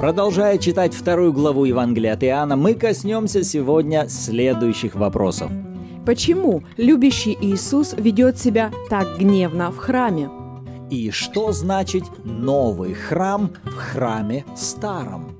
Продолжая читать вторую главу Евангелия от Иоанна, мы коснемся сегодня следующих вопросов. Почему любящий Иисус ведет себя так гневно в храме? И что значит новый храм в храме старом?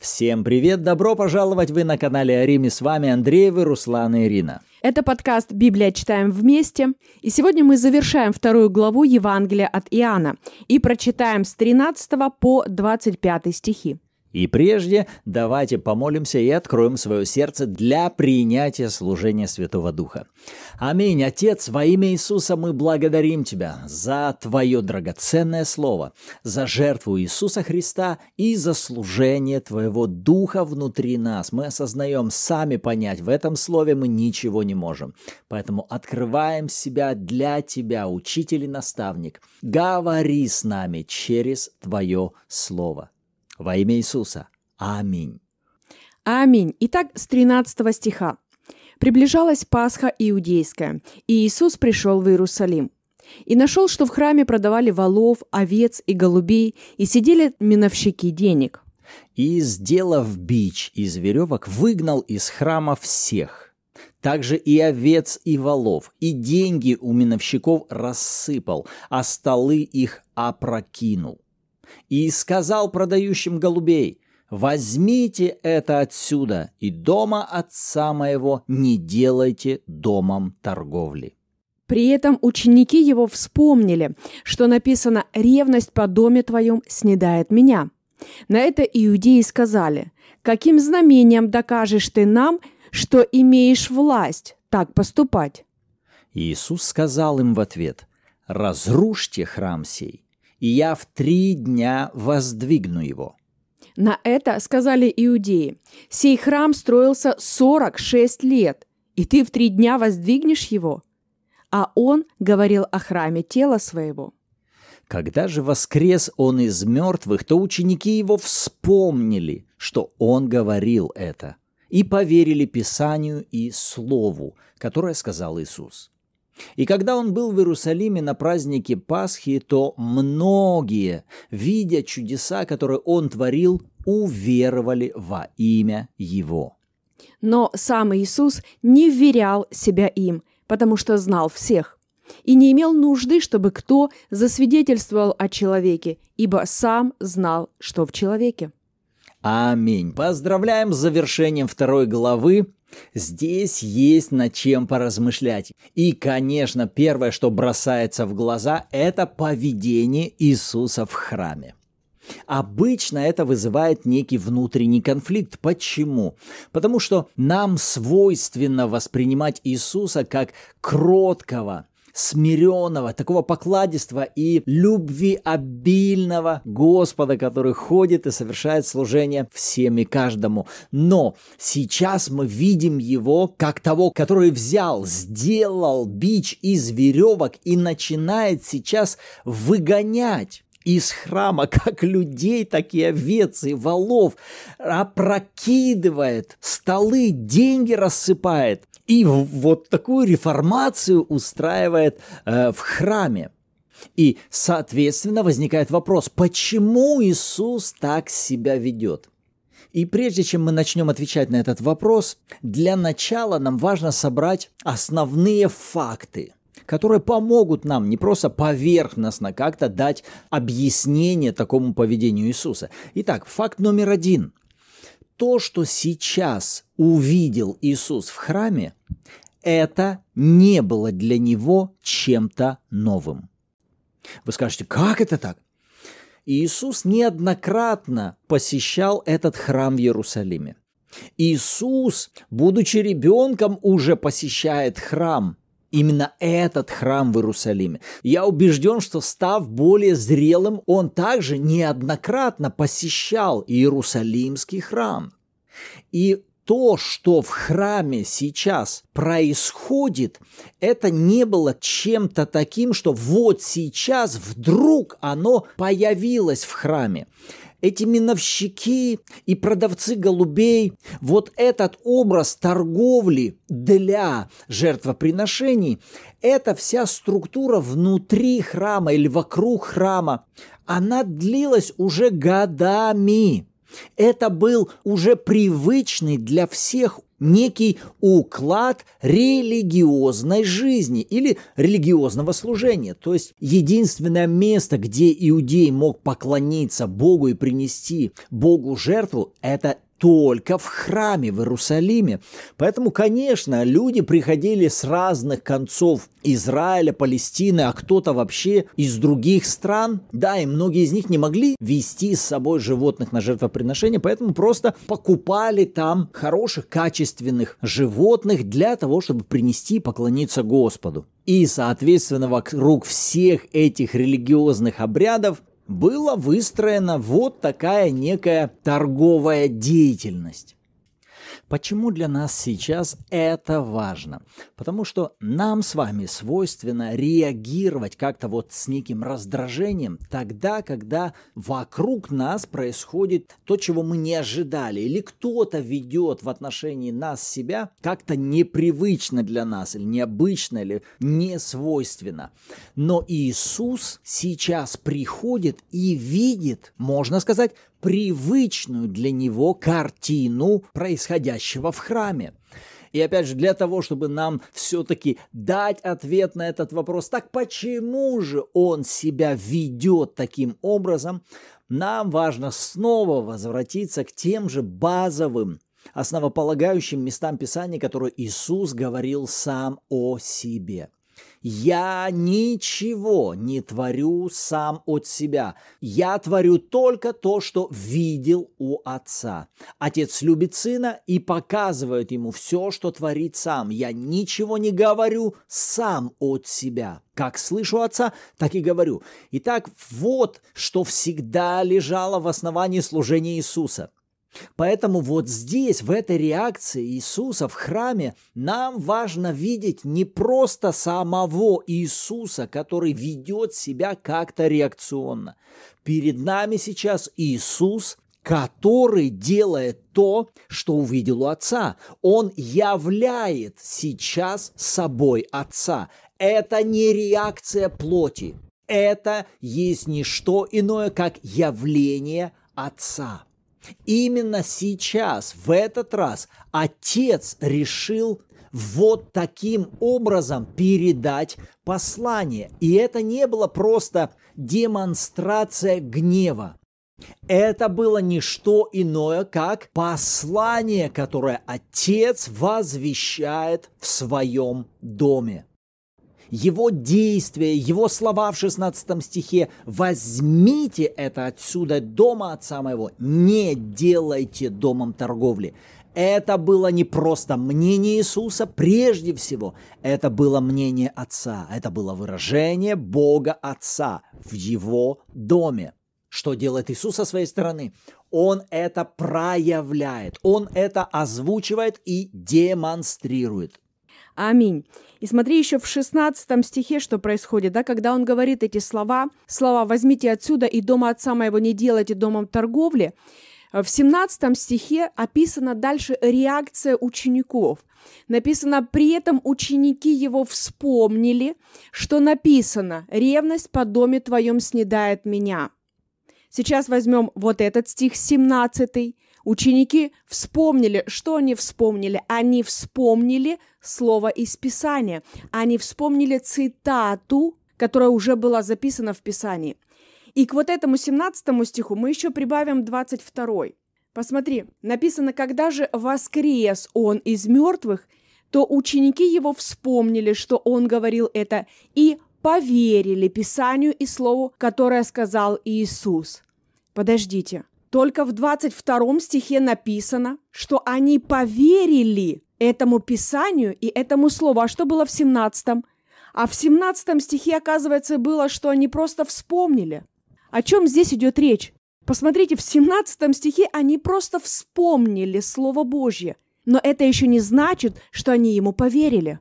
Всем привет! Добро пожаловать вы на канале Арими. С вами Андреевы, Руслан и Ирина. Это подкаст «Библия. Читаем вместе». И сегодня мы завершаем вторую главу Евангелия от Иоанна и прочитаем с 13 по 25 стихи. И прежде давайте помолимся и откроем свое сердце для принятия служения Святого Духа. Аминь. Отец, во имя Иисуса мы благодарим Тебя за Твое драгоценное Слово, за жертву Иисуса Христа и за служение Твоего Духа внутри нас. Мы осознаем сами понять, в этом Слове мы ничего не можем. Поэтому открываем себя для Тебя, учитель и наставник. Говори с нами через Твое Слово. Во имя Иисуса. Аминь. Аминь. Итак, с 13 стиха. Приближалась Пасха Иудейская, и Иисус пришел в Иерусалим. И нашел, что в храме продавали волов, овец и голубей, и сидели миновщики денег. И, сделав бич из веревок, выгнал из храма всех – также и овец, и волов, и деньги у миновщиков рассыпал, а столы их опрокинул. И сказал продающим голубей, «Возьмите это отсюда, и дома отца моего не делайте домом торговли». При этом ученики его вспомнили, что написано «Ревность по доме твоем снедает меня». На это иудеи сказали, «Каким знамением докажешь ты нам, что имеешь власть так поступать?» Иисус сказал им в ответ, «Разрушьте храм сей, и я в три дня воздвигну его». На это сказали иудеи, «Сей храм строился 46 лет, и ты в три дня воздвигнешь его?» А он говорил о храме тела своего. Когда же воскрес он из мертвых, то ученики его вспомнили, что он говорил это, и поверили Писанию и Слову, которое сказал Иисус. И когда он был в Иерусалиме на празднике Пасхи, то многие, видя чудеса, которые он творил, уверовали во имя его. Но сам Иисус не вверял себя им, потому что знал всех, и не имел нужды, чтобы кто засвидетельствовал о человеке, ибо сам знал, что в человеке. Аминь. Поздравляем с завершением второй главы Здесь есть над чем поразмышлять. И, конечно, первое, что бросается в глаза, это поведение Иисуса в храме. Обычно это вызывает некий внутренний конфликт. Почему? Потому что нам свойственно воспринимать Иисуса как кроткого, смиренного, такого покладистого и любви обильного Господа, который ходит и совершает служение всем и каждому. Но сейчас мы видим его как того, который взял, сделал бич из веревок и начинает сейчас выгонять из храма как людей, так и овец и волов, опрокидывает, столы, деньги рассыпает. И вот такую реформацию устраивает э, в храме. И, соответственно, возникает вопрос, почему Иисус так себя ведет? И прежде чем мы начнем отвечать на этот вопрос, для начала нам важно собрать основные факты, которые помогут нам не просто поверхностно как-то дать объяснение такому поведению Иисуса. Итак, факт номер один то, что сейчас увидел Иисус в храме, это не было для него чем-то новым. Вы скажете, как это так? Иисус неоднократно посещал этот храм в Иерусалиме. Иисус, будучи ребенком, уже посещает храм – именно этот храм в Иерусалиме. Я убежден, что став более зрелым, он также неоднократно посещал Иерусалимский храм. И то, что в храме сейчас происходит, это не было чем-то таким, что вот сейчас вдруг оно появилось в храме эти миновщики и продавцы голубей, вот этот образ торговли для жертвоприношений, эта вся структура внутри храма или вокруг храма, она длилась уже годами. Это был уже привычный для всех некий уклад религиозной жизни или религиозного служения. То есть единственное место, где иудей мог поклониться Богу и принести Богу жертву, это только в храме в Иерусалиме. Поэтому, конечно, люди приходили с разных концов Израиля, Палестины, а кто-то вообще из других стран. Да, и многие из них не могли вести с собой животных на жертвоприношение, поэтому просто покупали там хороших, качественных животных для того, чтобы принести и поклониться Господу. И, соответственно, вокруг всех этих религиозных обрядов была выстроена вот такая некая торговая деятельность. Почему для нас сейчас это важно? Потому что нам с вами свойственно реагировать как-то вот с неким раздражением тогда, когда вокруг нас происходит то, чего мы не ожидали, или кто-то ведет в отношении нас себя как-то непривычно для нас, или необычно, или не свойственно. Но Иисус сейчас приходит и видит, можно сказать, привычную для него картину происходящего в храме. И опять же, для того, чтобы нам все-таки дать ответ на этот вопрос, так почему же он себя ведет таким образом, нам важно снова возвратиться к тем же базовым, основополагающим местам Писания, которые Иисус говорил сам о себе – я ничего не творю сам от себя. Я творю только то, что видел у отца. Отец любит сына и показывает ему все, что творит сам. Я ничего не говорю сам от себя. Как слышу отца, так и говорю. Итак, вот что всегда лежало в основании служения Иисуса. Поэтому вот здесь, в этой реакции Иисуса в храме, нам важно видеть не просто самого Иисуса, который ведет себя как-то реакционно. Перед нами сейчас Иисус – который делает то, что увидел у Отца. Он являет сейчас собой Отца. Это не реакция плоти. Это есть не что иное, как явление Отца. Именно сейчас, в этот раз, отец решил вот таким образом передать послание. И это не было просто демонстрация гнева. Это было не что иное, как послание, которое отец возвещает в своем доме его действия, его слова в 16 стихе «возьмите это отсюда дома отца моего, не делайте домом торговли». Это было не просто мнение Иисуса, прежде всего, это было мнение Отца, это было выражение Бога Отца в Его доме. Что делает Иисус со своей стороны? Он это проявляет, он это озвучивает и демонстрирует. Аминь. И смотри еще в 16 стихе, что происходит, да, когда он говорит эти слова, слова «возьмите отсюда и дома отца моего не делайте домом торговли», в 17 стихе описана дальше реакция учеников. Написано, при этом ученики его вспомнили, что написано «ревность по доме твоем снедает меня». Сейчас возьмем вот этот стих 17, Ученики вспомнили, что они вспомнили? Они вспомнили слово из Писания. Они вспомнили цитату, которая уже была записана в Писании. И к вот этому 17 стиху мы еще прибавим 22. Посмотри, написано, когда же воскрес он из мертвых, то ученики его вспомнили, что он говорил это, и поверили Писанию и Слову, которое сказал Иисус. Подождите, только в 22 стихе написано, что они поверили этому Писанию и этому Слову. А что было в 17? А в 17 стихе, оказывается, было, что они просто вспомнили. О чем здесь идет речь? Посмотрите, в 17 стихе они просто вспомнили Слово Божье. Но это еще не значит, что они ему поверили.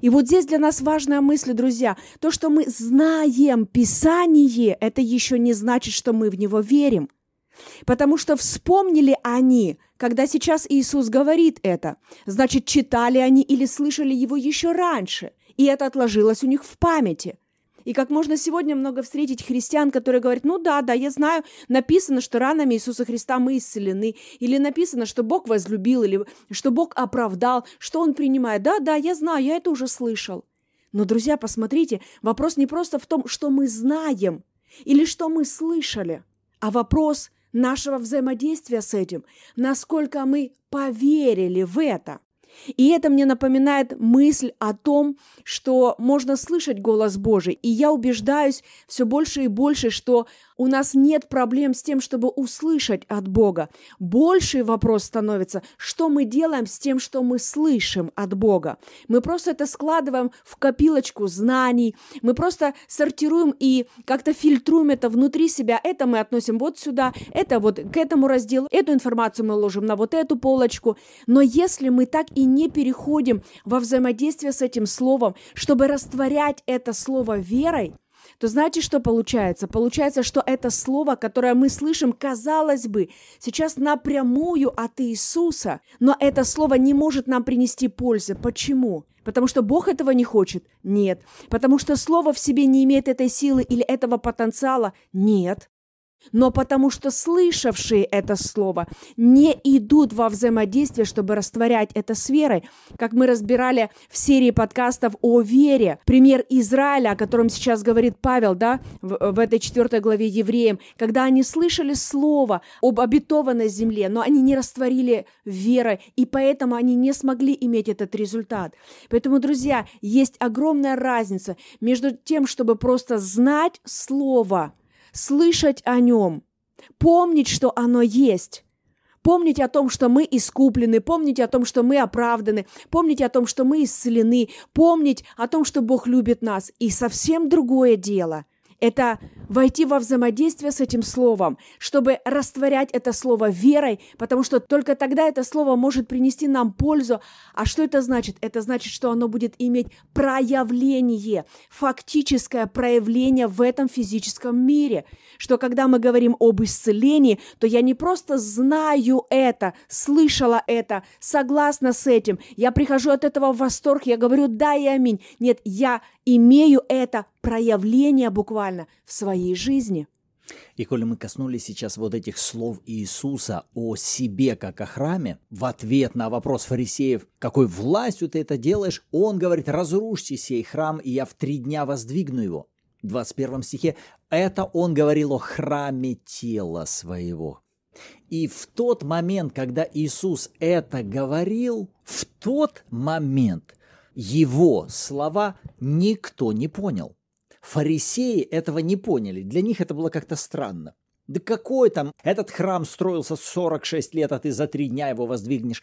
И вот здесь для нас важная мысль, друзья. То, что мы знаем Писание, это еще не значит, что мы в него верим – Потому что вспомнили они, когда сейчас Иисус говорит это, значит, читали они или слышали его еще раньше, и это отложилось у них в памяти. И как можно сегодня много встретить христиан, которые говорят, ну да, да, я знаю, написано, что ранами Иисуса Христа мы исцелены, или написано, что Бог возлюбил, или что Бог оправдал, что Он принимает. Да, да, я знаю, я это уже слышал. Но, друзья, посмотрите, вопрос не просто в том, что мы знаем или что мы слышали, а вопрос – нашего взаимодействия с этим, насколько мы поверили в это. И это мне напоминает мысль о том, что можно слышать голос Божий. И я убеждаюсь все больше и больше, что у нас нет проблем с тем, чтобы услышать от Бога. Больший вопрос становится, что мы делаем с тем, что мы слышим от Бога. Мы просто это складываем в копилочку знаний, мы просто сортируем и как-то фильтруем это внутри себя. Это мы относим вот сюда, это вот к этому разделу, эту информацию мы ложим на вот эту полочку. Но если мы так и не переходим во взаимодействие с этим словом, чтобы растворять это слово верой, то знаете, что получается? Получается, что это слово, которое мы слышим, казалось бы, сейчас напрямую от Иисуса, но это слово не может нам принести пользы. Почему? Потому что Бог этого не хочет? Нет. Потому что слово в себе не имеет этой силы или этого потенциала? Нет но потому что слышавшие это слово не идут во взаимодействие, чтобы растворять это с верой. Как мы разбирали в серии подкастов о вере, пример Израиля, о котором сейчас говорит Павел, да, в, в этой четвертой главе Евреям, когда они слышали слово об обетованной земле, но они не растворили веры и поэтому они не смогли иметь этот результат. Поэтому, друзья, есть огромная разница между тем, чтобы просто знать слово – слышать о нем, помнить, что оно есть, помнить о том, что мы искуплены, помнить о том, что мы оправданы, помнить о том, что мы исцелены, помнить о том, что Бог любит нас. И совсем другое дело это войти во взаимодействие с этим словом, чтобы растворять это слово верой, потому что только тогда это слово может принести нам пользу. А что это значит? Это значит, что оно будет иметь проявление, фактическое проявление в этом физическом мире. Что когда мы говорим об исцелении, то я не просто знаю это, слышала это, согласна с этим, я прихожу от этого в восторг, я говорю «да» и «аминь». Нет, я имею это проявления буквально в своей жизни. И коли мы коснулись сейчас вот этих слов Иисуса о себе как о храме, в ответ на вопрос фарисеев, какой властью ты это делаешь, он говорит, разрушьте сей храм, и я в три дня воздвигну его. В 21 стихе это он говорил о храме тела своего. И в тот момент, когда Иисус это говорил, в тот момент его слова никто не понял. Фарисеи этого не поняли. Для них это было как-то странно. Да какой там? Этот храм строился 46 лет, а ты за три дня его воздвигнешь.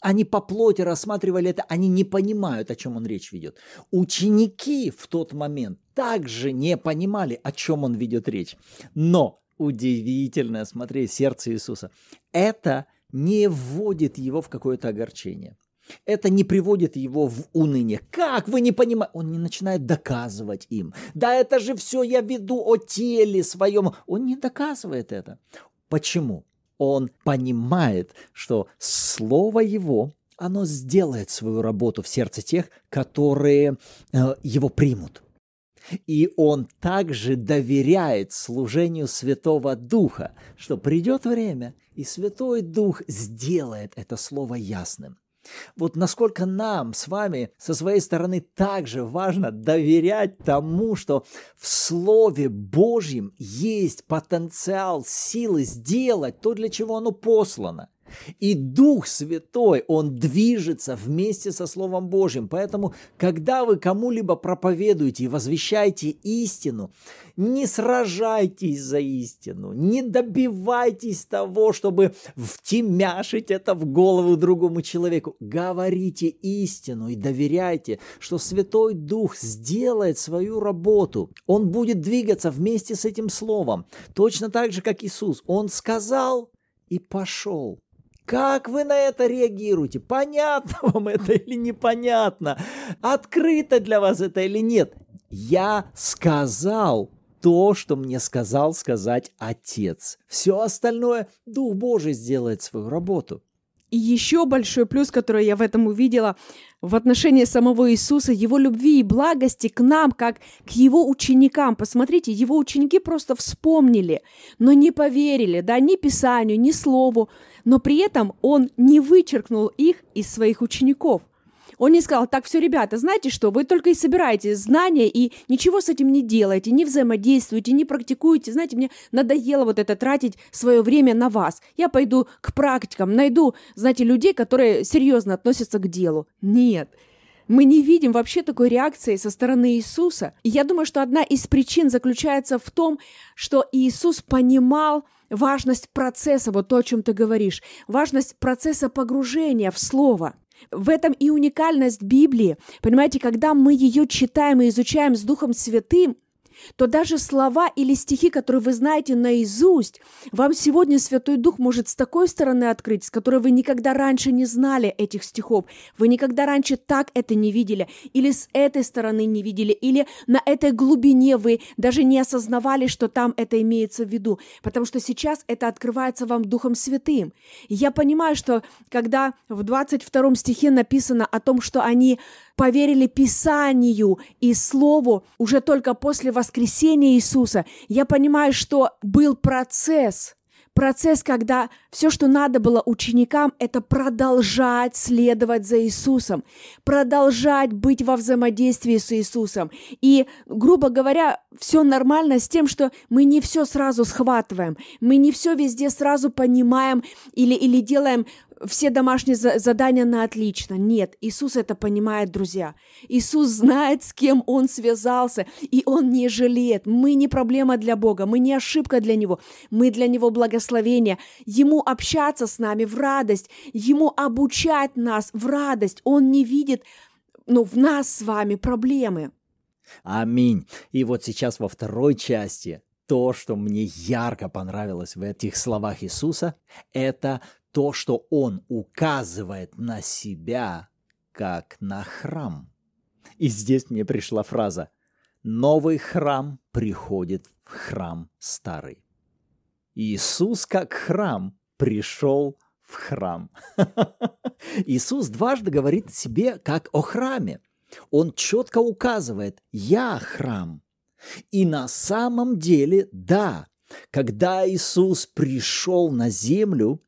Они по плоти рассматривали это, они не понимают, о чем он речь ведет. Ученики в тот момент также не понимали, о чем он ведет речь. Но удивительное, смотри, сердце Иисуса. Это не вводит его в какое-то огорчение это не приводит его в уныние. Как вы не понимаете? Он не начинает доказывать им. Да это же все я веду о теле своем. Он не доказывает это. Почему? Он понимает, что слово его, оно сделает свою работу в сердце тех, которые э, его примут. И он также доверяет служению Святого Духа, что придет время, и Святой Дух сделает это слово ясным. Вот насколько нам с вами со своей стороны также важно доверять тому, что в Слове Божьем есть потенциал силы сделать то, для чего оно послано. И Дух Святой, Он движется вместе со Словом Божьим. Поэтому, когда вы кому-либо проповедуете и возвещаете истину, не сражайтесь за истину, не добивайтесь того, чтобы втемяшить это в голову другому человеку. Говорите истину и доверяйте, что Святой Дух сделает свою работу. Он будет двигаться вместе с этим Словом. Точно так же, как Иисус. Он сказал и пошел. Как вы на это реагируете? Понятно вам это или непонятно? Открыто для вас это или нет? Я сказал то, что мне сказал сказать Отец. Все остальное Дух Божий сделает свою работу. И еще большой плюс, который я в этом увидела, в отношении самого Иисуса, его любви и благости к нам, как к его ученикам. Посмотрите, его ученики просто вспомнили, но не поверили, да, ни Писанию, ни Слову, но при этом он не вычеркнул их из своих учеников. Он не сказал, так, все, ребята, знаете что, вы только и собираете знания и ничего с этим не делаете, не взаимодействуете, не практикуете. Знаете, мне надоело вот это тратить свое время на вас. Я пойду к практикам, найду, знаете, людей, которые серьезно относятся к делу. Нет, мы не видим вообще такой реакции со стороны Иисуса. И я думаю, что одна из причин заключается в том, что Иисус понимал, важность процесса, вот то, о чем ты говоришь, важность процесса погружения в слово. В этом и уникальность Библии. Понимаете, когда мы ее читаем и изучаем с Духом Святым, то даже слова или стихи, которые вы знаете наизусть, вам сегодня Святой Дух может с такой стороны открыть, с которой вы никогда раньше не знали этих стихов, вы никогда раньше так это не видели, или с этой стороны не видели, или на этой глубине вы даже не осознавали, что там это имеется в виду, потому что сейчас это открывается вам Духом Святым. И я понимаю, что когда в 22 стихе написано о том, что они поверили Писанию и Слову уже только после воскресения, воскресения Иисуса, я понимаю, что был процесс, процесс, когда все, что надо было ученикам, это продолжать следовать за Иисусом, продолжать быть во взаимодействии с Иисусом. И, грубо говоря, все нормально с тем, что мы не все сразу схватываем, мы не все везде сразу понимаем или, или делаем все домашние задания на отлично. Нет, Иисус это понимает, друзья. Иисус знает, с кем Он связался, и Он не жалеет. Мы не проблема для Бога, мы не ошибка для Него, мы для Него благословение. Ему общаться с нами в радость, Ему обучать нас в радость. Он не видит ну, в нас с вами проблемы. Аминь. И вот сейчас во второй части то, что мне ярко понравилось в этих словах Иисуса, это то, что он указывает на себя как на храм. И здесь мне пришла фраза «Новый храм приходит в храм старый». Иисус как храм пришел в храм. Иисус дважды говорит себе как о храме. Он четко указывает «Я храм». И на самом деле, да, когда Иисус пришел на землю,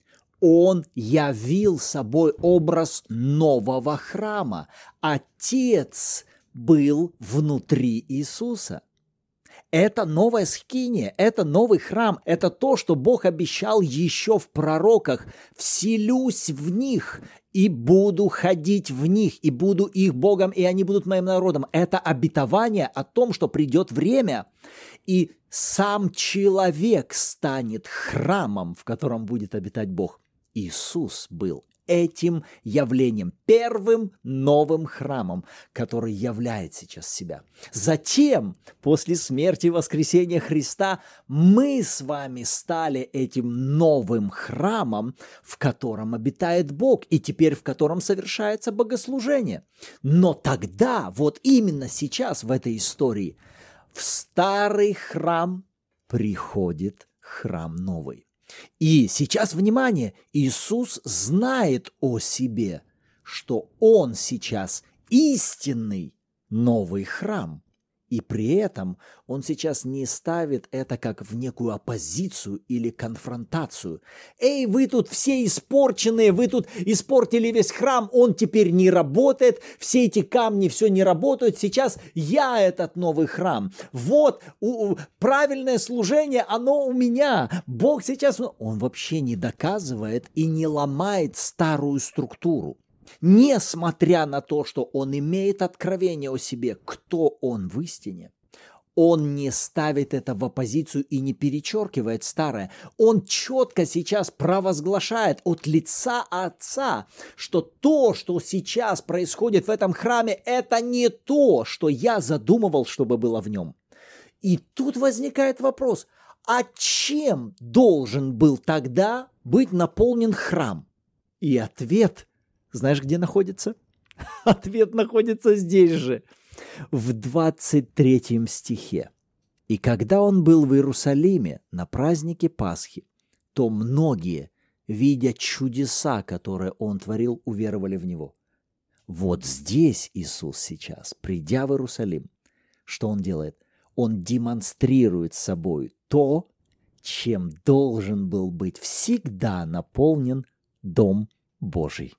он явил собой образ нового храма. Отец был внутри Иисуса. Это новая скиния, это новый храм, это то, что Бог обещал еще в пророках. «Вселюсь в них и буду ходить в них, и буду их Богом, и они будут моим народом». Это обетование о том, что придет время, и сам человек станет храмом, в котором будет обитать Бог. Иисус был этим явлением, первым новым храмом, который являет сейчас себя. Затем, после смерти и воскресения Христа, мы с вами стали этим новым храмом, в котором обитает Бог и теперь в котором совершается богослужение. Но тогда, вот именно сейчас в этой истории, в старый храм приходит храм новый. И сейчас, внимание, Иисус знает о себе, что Он сейчас истинный новый храм. И при этом он сейчас не ставит это как в некую оппозицию или конфронтацию. «Эй, вы тут все испорченные, вы тут испортили весь храм, он теперь не работает, все эти камни, все не работают, сейчас я этот новый храм. Вот, у, у, правильное служение, оно у меня. Бог сейчас...» Он вообще не доказывает и не ломает старую структуру. Несмотря на то, что он имеет откровение о себе, кто он в истине, он не ставит это в оппозицию и не перечеркивает старое. Он четко сейчас провозглашает от лица Отца, что то, что сейчас происходит в этом храме, это не то, что я задумывал, чтобы было в нем. И тут возникает вопрос, а чем должен был тогда быть наполнен храм? И ответ – знаешь, где находится? Ответ находится здесь же, в 23 стихе. «И когда он был в Иерусалиме на празднике Пасхи, то многие, видя чудеса, которые он творил, уверовали в него». Вот здесь Иисус сейчас, придя в Иерусалим, что он делает? Он демонстрирует собой то, чем должен был быть всегда наполнен Дом Божий.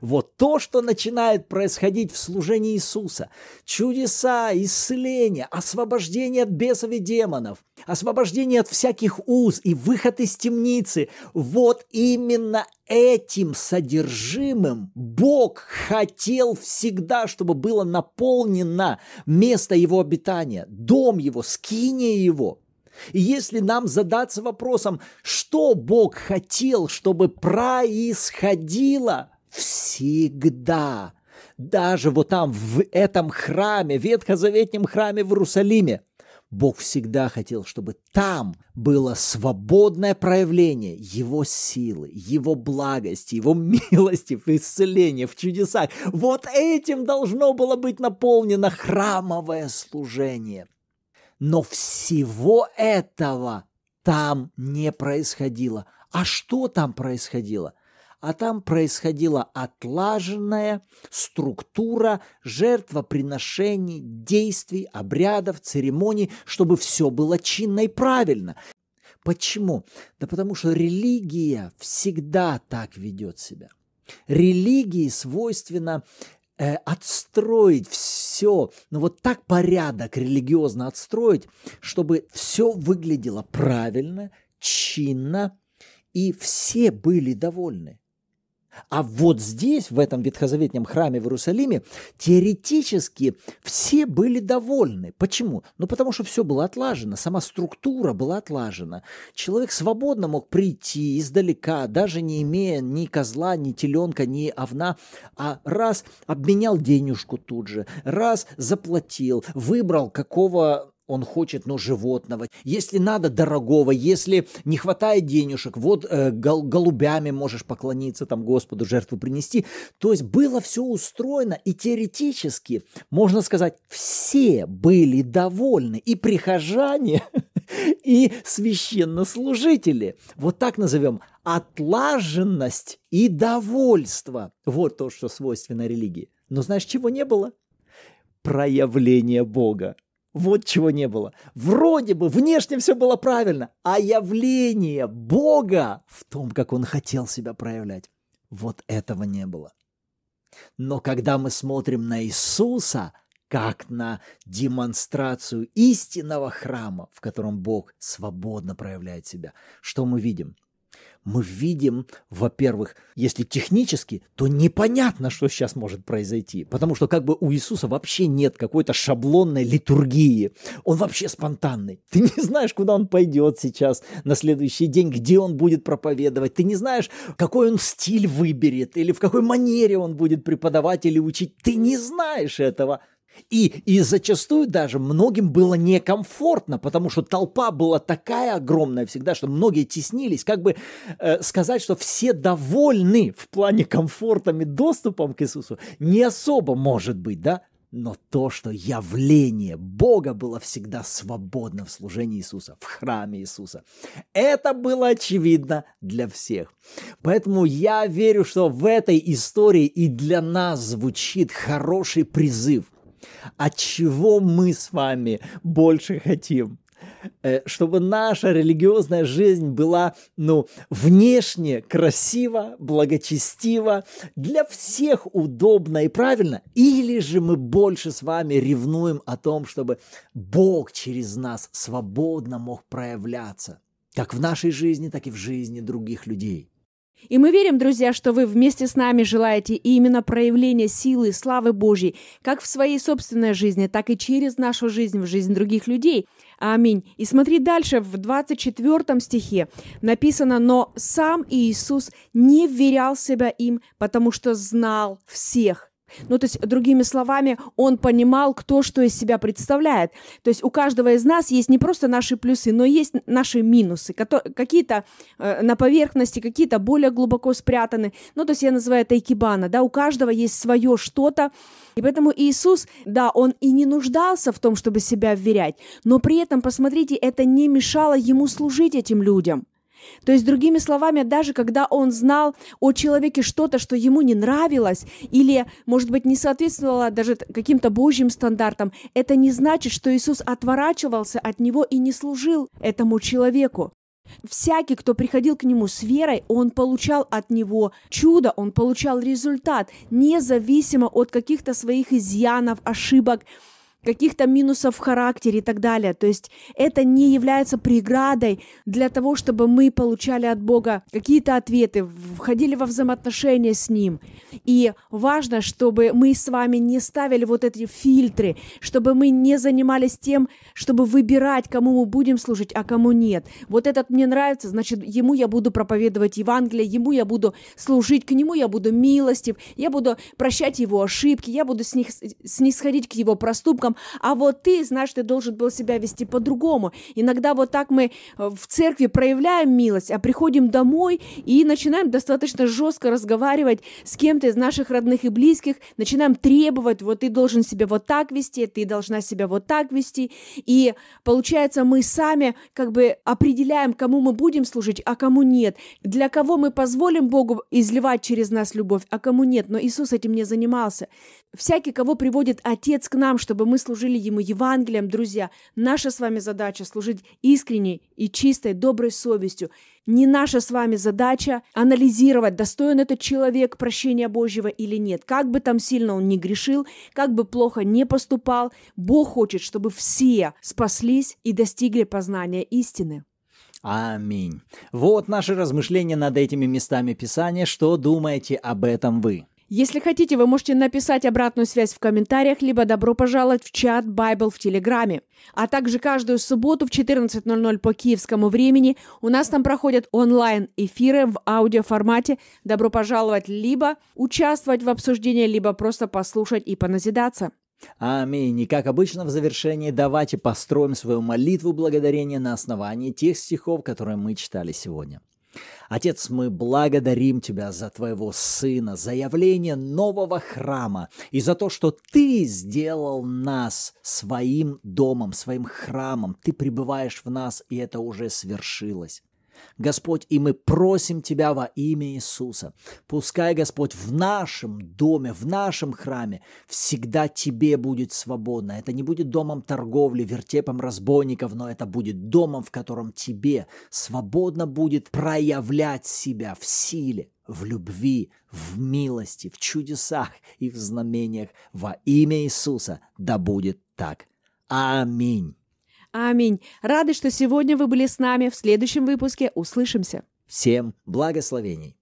Вот то, что начинает происходить в служении Иисуса. Чудеса, исцеления, освобождение от бесов и демонов, освобождение от всяких уз и выход из темницы. Вот именно этим содержимым Бог хотел всегда, чтобы было наполнено место Его обитания, дом Его, скиния Его – и если нам задаться вопросом, что Бог хотел, чтобы происходило всегда, даже вот там, в этом храме, ветхозаветнем храме в Иерусалиме, Бог всегда хотел, чтобы там было свободное проявление Его силы, Его благости, Его милости в исцелении, в чудесах. Вот этим должно было быть наполнено храмовое служение. Но всего этого там не происходило. А что там происходило? – а там происходила отлаженная структура жертвоприношений, действий, обрядов, церемоний, чтобы все было чинно и правильно. Почему? Да потому что религия всегда так ведет себя. Религии свойственно э, отстроить все, ну вот так порядок религиозно отстроить, чтобы все выглядело правильно, чинно, и все были довольны. А вот здесь, в этом ветхозаветном храме в Иерусалиме, теоретически все были довольны. Почему? Ну, потому что все было отлажено, сама структура была отлажена. Человек свободно мог прийти издалека, даже не имея ни козла, ни теленка, ни овна, а раз обменял денежку тут же, раз заплатил, выбрал, какого он хочет, но животного. Если надо, дорогого. Если не хватает денежек, вот э, гол- голубями можешь поклониться там Господу, жертву принести. То есть было все устроено, и теоретически, можно сказать, все были довольны. И прихожане, и священнослужители. Вот так назовем отлаженность и довольство. Вот то, что свойственно религии. Но знаешь, чего не было? Проявление Бога. Вот чего не было. Вроде бы внешне все было правильно, а явление Бога в том, как Он хотел себя проявлять, вот этого не было. Но когда мы смотрим на Иисуса, как на демонстрацию истинного храма, в котором Бог свободно проявляет себя, что мы видим? мы видим, во-первых, если технически, то непонятно, что сейчас может произойти, потому что как бы у Иисуса вообще нет какой-то шаблонной литургии, он вообще спонтанный. Ты не знаешь, куда он пойдет сейчас на следующий день, где он будет проповедовать, ты не знаешь, какой он стиль выберет или в какой манере он будет преподавать или учить, ты не знаешь этого. И, и зачастую даже многим было некомфортно, потому что толпа была такая огромная всегда, что многие теснились. Как бы э, сказать, что все довольны в плане комфортом и доступом к Иисусу, не особо может быть, да? Но то, что явление Бога было всегда свободно в служении Иисуса, в храме Иисуса, это было очевидно для всех. Поэтому я верю, что в этой истории и для нас звучит хороший призыв – а чего мы с вами больше хотим? Э, чтобы наша религиозная жизнь была, ну, внешне красиво, благочестиво, для всех удобно и правильно, или же мы больше с вами ревнуем о том, чтобы Бог через нас свободно мог проявляться, как в нашей жизни, так и в жизни других людей – и мы верим, друзья, что вы вместе с нами желаете именно проявления силы славы Божьей, как в своей собственной жизни, так и через нашу жизнь, в жизнь других людей. Аминь. И смотри дальше, в 24 стихе написано, «Но сам Иисус не вверял себя им, потому что знал всех, ну, то есть, другими словами, он понимал, кто что из себя представляет. То есть у каждого из нас есть не просто наши плюсы, но есть наши минусы, какие-то э, на поверхности, какие-то более глубоко спрятаны. Ну, то есть я называю это икебана, да, у каждого есть свое что-то. И поэтому Иисус, да, он и не нуждался в том, чтобы себя вверять, но при этом, посмотрите, это не мешало ему служить этим людям. То есть, другими словами, даже когда он знал о человеке что-то, что ему не нравилось, или, может быть, не соответствовало даже каким-то божьим стандартам, это не значит, что Иисус отворачивался от него и не служил этому человеку. Всякий, кто приходил к нему с верой, он получал от него чудо, он получал результат, независимо от каких-то своих изъянов, ошибок, каких-то минусов в характере и так далее. То есть это не является преградой для того, чтобы мы получали от Бога какие-то ответы, входили во взаимоотношения с Ним. И важно, чтобы мы с вами не ставили вот эти фильтры, чтобы мы не занимались тем, чтобы выбирать, кому мы будем служить, а кому нет. Вот этот мне нравится, значит, ему я буду проповедовать Евангелие, ему я буду служить, к нему я буду милостив, я буду прощать его ошибки, я буду с них снисходить к его проступкам, а вот ты, знаешь, ты должен был себя вести по-другому. Иногда вот так мы э, в церкви проявляем милость, а приходим домой и начинаем достаточно жестко разговаривать с кем-то из наших родных и близких, начинаем требовать, вот ты должен себя вот так вести, ты должна себя вот так вести, и получается мы сами как бы определяем, кому мы будем служить, а кому нет, для кого мы позволим Богу изливать через нас любовь, а кому нет, но Иисус этим не занимался. Всякий, кого приводит Отец к нам, чтобы мы служили Ему Евангелием, друзья. Наша с вами задача служить искренней и чистой, доброй совестью. Не наша с вами задача анализировать, достоин этот человек прощения Божьего или нет. Как бы там сильно он ни грешил, как бы плохо не поступал, Бог хочет, чтобы все спаслись и достигли познания истины. Аминь. Вот наши размышления над этими местами Писания. Что думаете об этом вы? Если хотите, вы можете написать обратную связь в комментариях, либо добро пожаловать в чат Bible в Телеграме. А также каждую субботу в 14.00 по киевскому времени у нас там проходят онлайн-эфиры в аудиоформате. Добро пожаловать либо участвовать в обсуждении, либо просто послушать и поназидаться. Аминь. И как обычно в завершении давайте построим свою молитву благодарения на основании тех стихов, которые мы читали сегодня. Отец, мы благодарим Тебя за Твоего Сына, за явление нового храма и за то, что Ты сделал нас своим домом, своим храмом. Ты пребываешь в нас, и это уже свершилось. Господь, и мы просим Тебя во имя Иисуса. Пускай, Господь, в нашем доме, в нашем храме всегда Тебе будет свободно. Это не будет домом торговли, вертепом разбойников, но это будет домом, в котором Тебе свободно будет проявлять себя в силе, в любви, в милости, в чудесах и в знамениях во имя Иисуса. Да будет так. Аминь. Аминь. Рады, что сегодня вы были с нами. В следующем выпуске услышимся. Всем благословений.